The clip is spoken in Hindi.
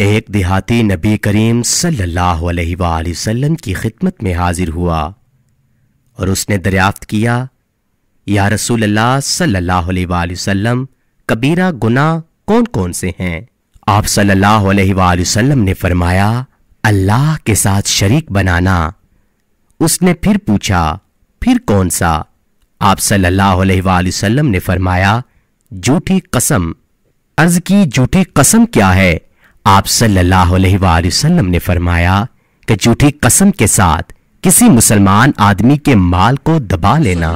एक देहाती नबी करीम सल्लल्लाहु अलैहि वसल्लम की खिदमत में हाजिर हुआ और उसने दरियाफ्त किया या रसूल अल्लाह सल्लल्लाहु अलैहि वसल्लम कबीरा गुना कौन कौन से हैं आप सल्लल्लाहु अलैहि वसल्लम ने फरमाया अल्लाह के साथ शरीक बनाना उसने फिर पूछा फिर कौन सा आप सल्लल्लाहु अलैहि वसल्लम ने फरमाया झूठी कसम अर्ज की झूठी कसम क्या है आप सल्लल्लाहु अलैहि वसल्लम ने फरमाया कि झूठी कसम के साथ किसी मुसलमान आदमी के माल को दबा लेना